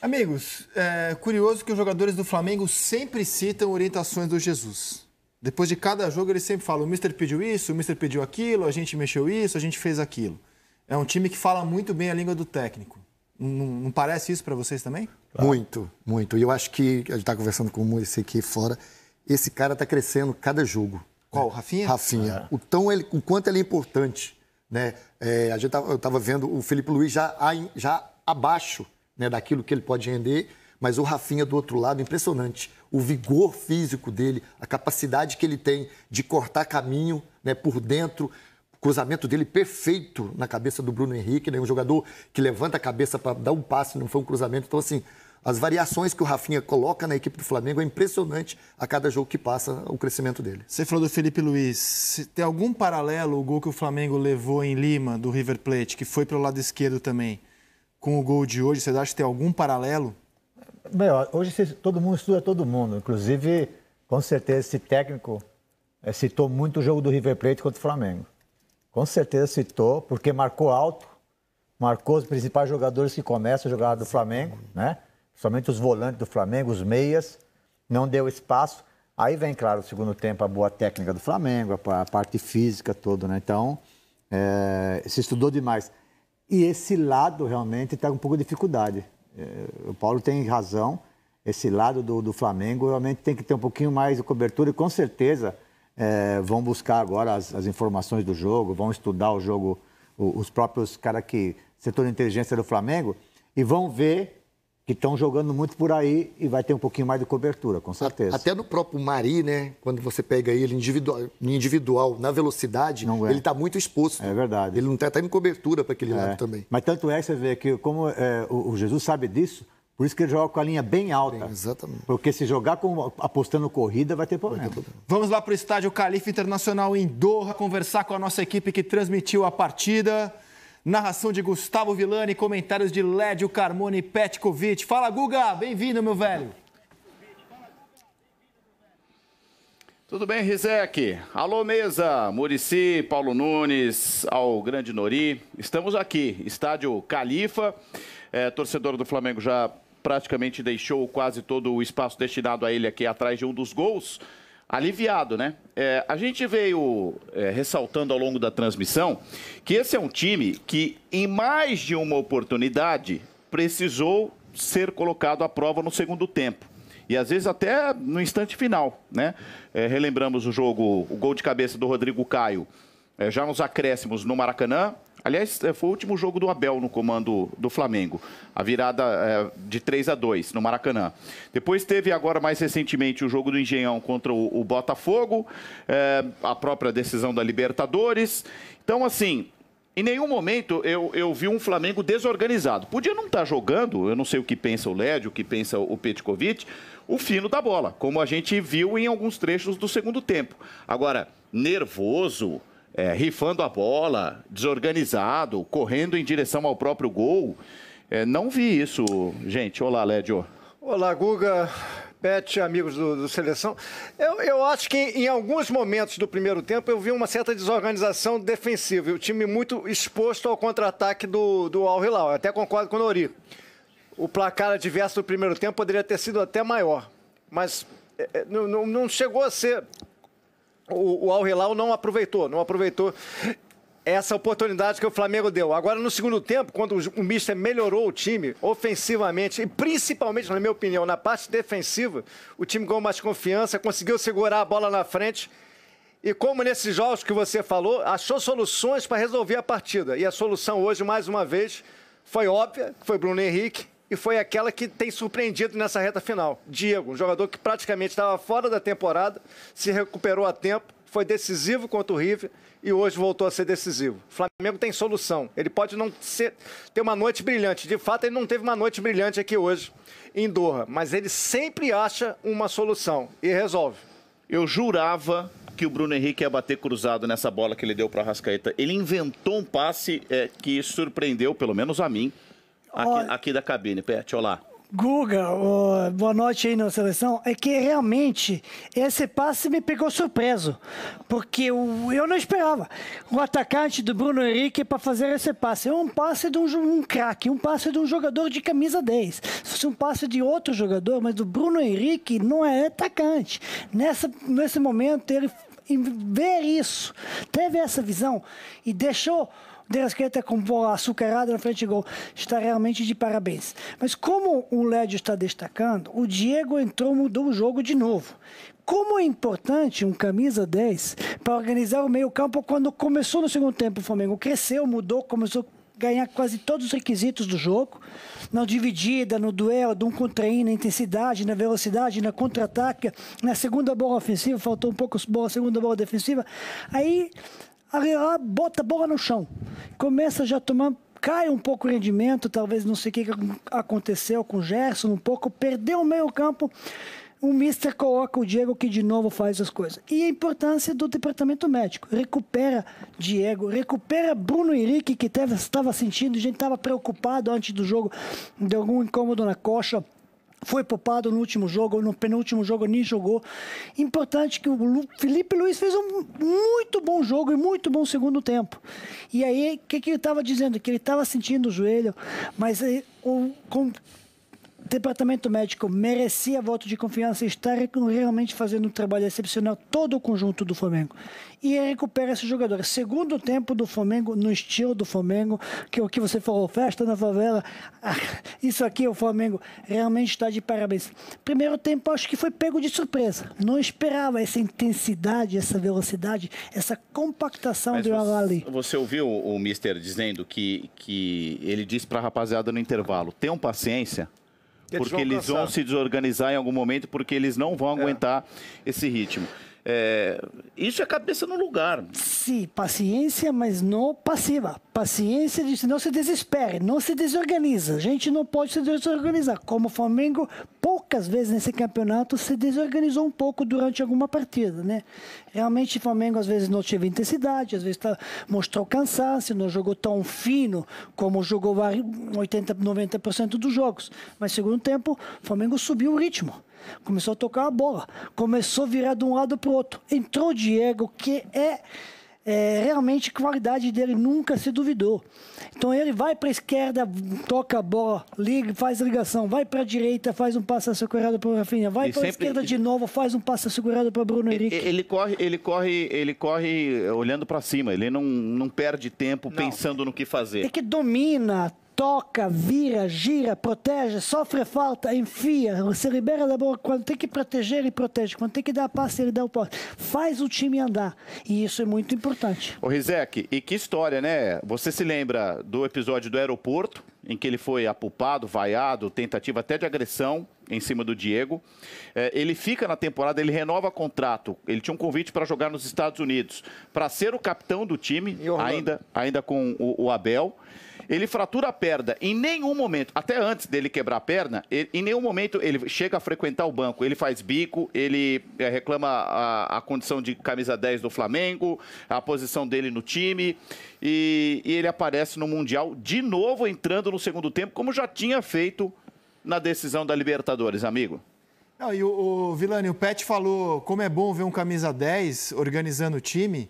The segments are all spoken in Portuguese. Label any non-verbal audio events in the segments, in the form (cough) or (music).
Amigos, é curioso que os jogadores do Flamengo sempre citam orientações do Jesus. Depois de cada jogo, eles sempre falam: o Mister pediu isso, o Mister pediu aquilo, a gente mexeu isso, a gente fez aquilo. É um time que fala muito bem a língua do técnico. Não, não parece isso para vocês também? Claro. Muito, muito. E eu acho que a gente está conversando com esse aqui fora. Esse cara está crescendo cada jogo. Qual? Rafinha? Rafinha. É. O, tão ele, o quanto ele é importante. Né? É, a gente tava, eu estava vendo o Felipe Luiz já, já abaixo né, daquilo que ele pode render, mas o Rafinha do outro lado, impressionante. O vigor físico dele, a capacidade que ele tem de cortar caminho né, por dentro, o cruzamento dele perfeito na cabeça do Bruno Henrique, né, um jogador que levanta a cabeça para dar um passe, não foi um cruzamento. Então, assim, as variações que o Rafinha coloca na equipe do Flamengo é impressionante a cada jogo que passa o crescimento dele. Você falou do Felipe Luiz. Tem algum paralelo o gol que o Flamengo levou em Lima, do River Plate, que foi para o lado esquerdo também? com o gol de hoje? Você acha que tem algum paralelo? Bem, hoje todo mundo estuda todo mundo. Inclusive, com certeza, esse técnico eh, citou muito o jogo do River Plate contra o Flamengo. Com certeza citou, porque marcou alto, marcou os principais jogadores que começam a jogar do Flamengo, né? Somente os volantes do Flamengo, os meias, não deu espaço. Aí vem, claro, o segundo tempo, a boa técnica do Flamengo, a parte física toda, né? Então, é, se estudou demais. E esse lado realmente está com um pouco de dificuldade. É, o Paulo tem razão. Esse lado do, do Flamengo realmente tem que ter um pouquinho mais de cobertura e com certeza é, vão buscar agora as, as, informações do jogo, vão estudar o jogo, os próprios caras que. setor de inteligência do Flamengo, e vão ver que estão jogando muito por aí e vai ter um pouquinho mais de cobertura, com certeza. Até no próprio Mari, né? Quando você pega ele individual, individual na velocidade, é. ele está muito exposto. É verdade. Ele não está tá em cobertura para aquele é. lado também. Mas tanto é você vê que como é, o, Jesus sabe disso, por isso que ele joga com a linha bem alta. Bem, exatamente. Porque se jogar com, apostando corrida, vai ter problema. Vai ter problema. Vamos lá para o estádio Califa Internacional em Doha conversar com a nossa equipe que transmitiu a partida narração de Gustavo Villani, comentários de Lédio Carmona e Petkovic. Fala, Guga! Bem-vindo, meu velho! Tudo bem, Rizek? Alô, mesa! Murici, Paulo Nunes, ao grande Nori. Estamos aqui, estádio Califa. É, torcedor do Flamengo já praticamente deixou quase todo o espaço destinado a ele aqui atrás de um dos gols aliviado, né? É, a gente veio é, ressaltando ao longo da transmissão que esse é um time que, em mais de uma oportunidade, precisou ser colocado à prova no segundo tempo. E às vezes até no instante final, né? É, relembramos o jogo, o gol de cabeça do Rodrigo Caio, é, já nos acréscimos no Maracanã, Aliás, é, foi o último jogo do Abel no comando do Flamengo. A virada é, de 3 a 2 no Maracanã. Depois teve agora mais recentemente o jogo do Engenhão contra o, o Botafogo, é, a própria decisão da Libertadores. Então, assim, em nenhum momento eu, eu vi um Flamengo desorganizado. Podia não estar tá jogando, eu não sei o que pensa o Led, o que pensa o Petkovic, o fino da bola, como a gente viu em alguns trechos do segundo tempo. Agora, nervoso, é, rifando a bola, desorganizado, correndo em direção ao próprio gol. É, não vi isso, gente. Olá, Lédio. Olá, Guga. Pet, amigos do, do Seleção. Eu, eu, acho que em, alguns momentos do primeiro tempo eu vi uma certa desorganização defensiva. O time muito exposto ao contra-ataque do, do Al Hilal. Eu até concordo com o Nori. O placar adverso do primeiro tempo poderia ter sido até maior. Mas é, é não, não, chegou a ser o, o Al Hilal não aproveitou, não aproveitou essa oportunidade que o Flamengo deu. Agora, no segundo tempo, quando o Mister melhorou o time ofensivamente e principalmente, na minha opinião, na parte defensiva, o time ganhou mais confiança, conseguiu segurar a bola na frente. E como nesses jogos que você falou, achou soluções para resolver a partida. E a solução hoje, mais uma vez, foi óbvia, foi Bruno Henrique e foi aquela que tem surpreendido nessa reta final. Diego, um jogador que praticamente estava fora da temporada, se recuperou a tempo, foi decisivo contra o River e hoje voltou a ser decisivo. O Flamengo tem solução. Ele pode não ser, ter uma noite brilhante. De fato, ele não teve uma noite brilhante aqui hoje em Doha, mas ele sempre acha uma solução e resolve. Eu jurava que o Bruno Henrique ia bater cruzado nessa bola que ele deu para a Rascaeta. Ele inventou um passe é, que surpreendeu, pelo menos a mim, aqui, aqui da cabine, Pet, olá. Guga, oh, boa noite aí na seleção. É que realmente esse passe me pegou surpreso, porque eu, eu não esperava o atacante do Bruno Henrique para fazer esse passe. É um passe de um, um craque, um passe de um jogador de camisa 10. Se fosse um passe de outro jogador, mas o Bruno Henrique não é atacante. Nessa, nesse momento, ele ver isso, teve essa visão e deixou de Rasqueta com bola açucarada na frente do gol. Está realmente de parabéns. Mas como o Lédio está destacando, o Diego entrou, mudou o jogo de novo. Como é importante um camisa 10 para organizar o meio-campo quando começou no segundo tempo o Flamengo? Cresceu, mudou, começou ganhar quase todos os requisitos do jogo, na dividida, no duelo, de um contra um, na intensidade, na velocidade, na contra-ataque, na segunda bola ofensiva, faltou um pouco bola, segunda bola defensiva. Aí Aí, bota a bola no chão. Começa já a tomar cai um pouco o rendimento, talvez não sei o que aconteceu com o Gerson, um pouco, perdeu o meio campo, o Mister coloca o Diego que de novo faz as coisas. E a importância do departamento médico, recupera Diego, recupera Bruno Henrique que estava sentindo, a gente estava preocupado antes do jogo de algum incômodo na coxa, foi poupado no último jogo, no penúltimo jogo nem jogou. Importante que o Felipe Luiz fez um muito bom jogo e muito bom segundo tempo. E aí, o que, que ele estava dizendo? Que ele estava sentindo o joelho, mas aí, o, com, departamento médico merecia voto de confiança e está realmente fazendo um trabalho excepcional todo o conjunto do Flamengo. E recupera esse jogador. Segundo tempo do Flamengo, no estilo do Flamengo, que é o que você falou, festa na favela, (laughs) ah, isso aqui o Flamengo realmente está de parabéns. Primeiro tempo acho que foi pego de surpresa. Não esperava essa intensidade, essa velocidade, essa compactação Mas do Alali. Você ouviu o Mister dizendo que, que ele disse para a rapaziada no intervalo, tenham paciência, porque eles vão, eles vão se desorganizar em algum momento, porque eles não vão é. aguentar esse ritmo. É, isso é cabeça no lugar. Sim, paciência, mas não passiva. Paciência de não se desespere, não se desorganiza. A gente não pode se desorganizar. Como o Flamengo, poucas vezes nesse campeonato, se desorganizou um pouco durante alguma partida. Né? Realmente, o Flamengo às vezes não teve intensidade, às vezes tá, mostrou cansaço, não jogou tão fino como jogou 80%, 90% dos jogos. Mas, segundo tempo, o Flamengo subiu o ritmo Começou a tocar a bola, começou a virar de um lado para o outro. Entrou Diego, que é, é realmente qualidade dele, nunca se duvidou. Então ele vai para a esquerda, toca a bola, liga, faz a ligação, vai para a direita, faz um passe segurado para o Rafinha, vai para a esquerda de novo, faz um passe segurado para Bruno Henrique. Ele, ele corre, ele corre, ele corre eh, olhando para cima, ele não, não perde tempo não. pensando no que fazer. É que domina toca, vira, gira, protege, sofre falta, enfia, você libera da bola quando tem que proteger, ele protege, quando tem que dar a passe, ele dá o passe. Faz o time andar e isso é muito importante. Ô Rizek, e que história, né? Você se lembra do episódio do aeroporto, em que ele foi apupado, vaiado, tentativa até de agressão em cima do Diego. É, ele fica na temporada, ele renova contrato. Ele tinha um convite para jogar nos Estados Unidos, para ser o capitão do time, ainda, ainda com o Abel ele fratura a perna. Em nenhum momento, até antes dele quebrar a perna, ele, em nenhum momento ele chega a frequentar o banco. Ele faz bico, ele eh, reclama a, a, condição de camisa 10 do Flamengo, a posição dele no time. E, e ele aparece no Mundial de novo entrando no segundo tempo, como já tinha feito na decisão da Libertadores, amigo. Não, e o, o Vilani, o Pet falou como é bom ver um camisa 10 organizando o time.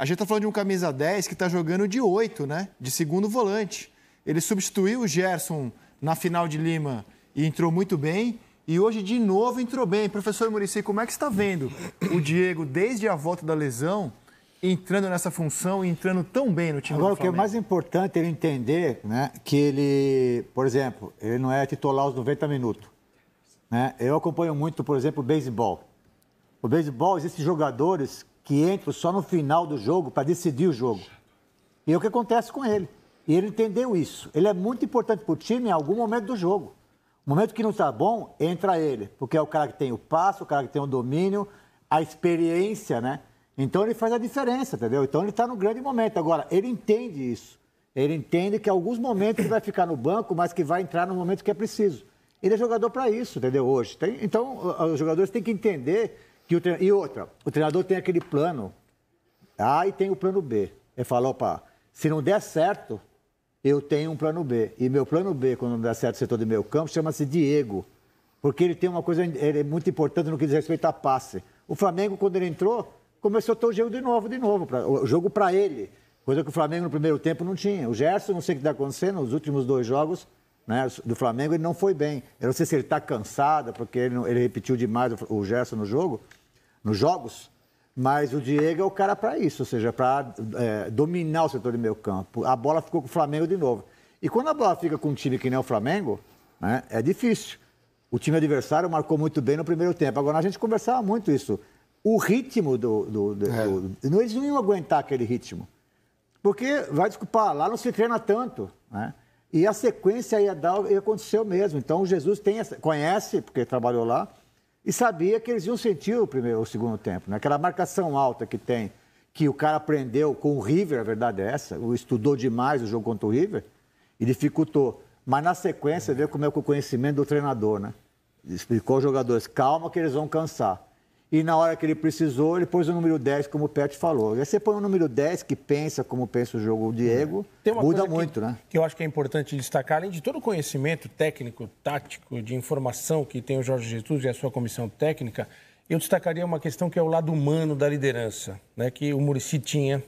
A gente está falando de um camisa 10 que está jogando de 8, né? De segundo volante. Ele substituiu o Gerson na final de Lima e entrou muito bem. E hoje, de novo, entrou bem. Professor Murici, como é que está vendo o Diego desde a volta da lesão? entrando nessa função e entrando tão bem no time Agora, do o que é mais importante é ele entender né, que ele, por exemplo, ele não é titular aos 90 minutos. Né? Eu acompanho muito, por exemplo, o beisebol. O beisebol, existem jogadores que entram só no final do jogo para decidir o jogo. E é o que acontece com ele. E ele entendeu isso. Ele é muito importante para o time em algum momento do jogo. O momento que não está bom, entra ele, porque é o cara que tem o passo, o cara que tem o domínio, a experiência, né? Então ele faz a diferença, entendeu? Então ele está no grande momento. Agora, ele entende isso. Ele entende que alguns momentos ele vai ficar no banco, mas que vai entrar no momento que é preciso. Ele é jogador para isso, entendeu? Hoje. então, os jogadores têm que entender que tre... E outra, o treinador tem aquele plano A e tem o plano B. Ele falou opa, se não der certo, eu tenho um plano B. E meu plano B, quando não der certo o setor do meu campo, chama-se Diego. Porque ele tem uma coisa ele é muito importante no que diz respeito a passe. O Flamengo, quando ele entrou, começou todo o jogo de novo, de novo. Pra, o jogo para ele. Coisa que o Flamengo no primeiro tempo não tinha. O Gerson, não sei o que está acontecendo, nos últimos dois jogos né, do Flamengo, ele não foi bem. Eu não sei se ele está cansado, porque ele, ele repetiu demais o, o Gerson no jogo nos jogos, mas o Diego é o cara para isso, ou seja, para é, dominar o setor de meio campo. A bola ficou com o Flamengo de novo. E quando a bola fica com um time que nem o Flamengo, né, é difícil. O time adversário marcou muito bem no primeiro tempo. Agora, a gente conversava muito isso. O ritmo do. do, do, é. do eles não iam aguentar aquele ritmo. Porque, vai desculpar, lá não se treina tanto. Né? E a sequência ia dar e aconteceu mesmo. Então, o Jesus tem essa, conhece, porque trabalhou lá, e sabia que eles iam sentir o primeiro ou segundo tempo. Né? Aquela marcação alta que tem, que o cara aprendeu com o River, a verdade é essa, o estudou demais o jogo contra o River e dificultou. Mas na sequência, é. vê como é o conhecimento do treinador, né? Explicou aos jogadores, calma que eles vão cansar e na hora que ele precisou, ele pôs o número 10, como o Pet falou. aí você põe o número 10, que pensa como pensa o jogo o Diego, é. Tem uma muda coisa muito, que, né? que eu acho que é importante destacar, além de todo o conhecimento técnico, tático, de informação que tem o Jorge Jesus e a sua comissão técnica, eu destacaria uma questão que é o lado humano da liderança, né? que o Murici tinha,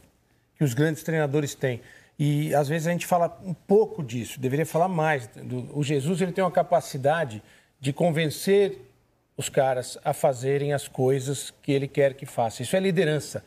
que os grandes treinadores têm. E às vezes a gente fala um pouco disso, deveria falar mais. O Jesus ele tem uma capacidade de convencer os caras a fazerem as coisas que ele quer que faça. Isso é liderança.